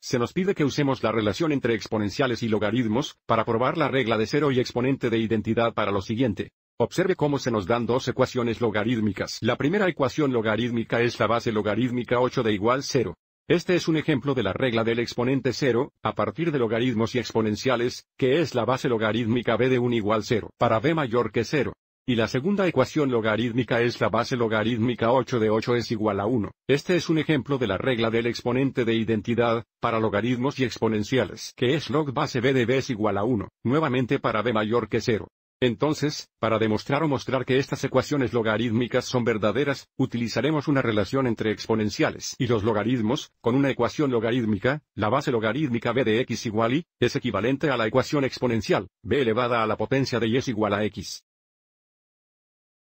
Se nos pide que usemos la relación entre exponenciales y logaritmos, para probar la regla de cero y exponente de identidad para lo siguiente. Observe cómo se nos dan dos ecuaciones logarítmicas. La primera ecuación logarítmica es la base logarítmica 8 de igual 0. Este es un ejemplo de la regla del exponente 0, a partir de logaritmos y exponenciales, que es la base logarítmica b de 1 igual 0, para b mayor que 0. Y la segunda ecuación logarítmica es la base logarítmica 8 de 8 es igual a 1. Este es un ejemplo de la regla del exponente de identidad, para logaritmos y exponenciales, que es log base b de b es igual a 1, nuevamente para b mayor que 0. Entonces, para demostrar o mostrar que estas ecuaciones logarítmicas son verdaderas, utilizaremos una relación entre exponenciales y los logaritmos, con una ecuación logarítmica, la base logarítmica b de x igual y, es equivalente a la ecuación exponencial, b elevada a la potencia de y es igual a x.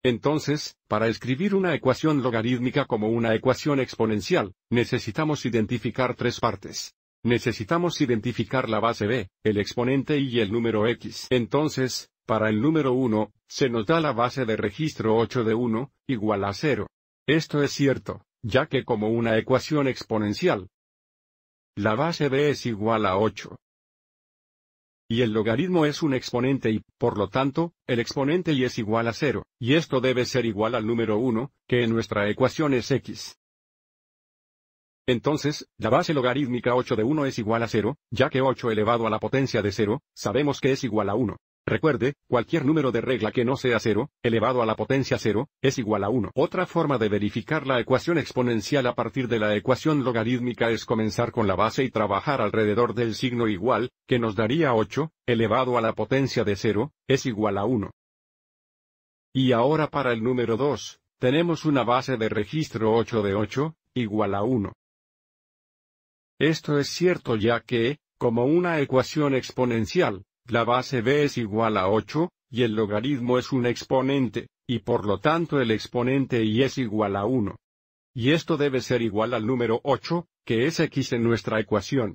Entonces, para escribir una ecuación logarítmica como una ecuación exponencial, necesitamos identificar tres partes. Necesitamos identificar la base b, el exponente y el número x. Entonces, para el número 1, se nos da la base de registro 8 de 1, igual a 0. Esto es cierto, ya que como una ecuación exponencial, la base b es igual a 8 y el logaritmo es un exponente y, por lo tanto, el exponente y es igual a 0. y esto debe ser igual al número 1, que en nuestra ecuación es x. Entonces, la base logarítmica 8 de 1 es igual a 0, ya que 8 elevado a la potencia de 0, sabemos que es igual a 1. Recuerde, cualquier número de regla que no sea 0, elevado a la potencia 0, es igual a 1. Otra forma de verificar la ecuación exponencial a partir de la ecuación logarítmica es comenzar con la base y trabajar alrededor del signo igual, que nos daría 8, elevado a la potencia de 0, es igual a 1. Y ahora para el número 2, tenemos una base de registro 8 de 8, igual a 1. Esto es cierto ya que, como una ecuación exponencial, la base b es igual a 8, y el logaritmo es un exponente, y por lo tanto el exponente y es igual a 1. Y esto debe ser igual al número 8, que es x en nuestra ecuación.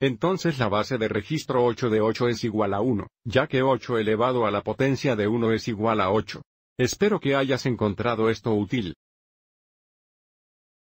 Entonces la base de registro 8 de 8 es igual a 1, ya que 8 elevado a la potencia de 1 es igual a 8. Espero que hayas encontrado esto útil.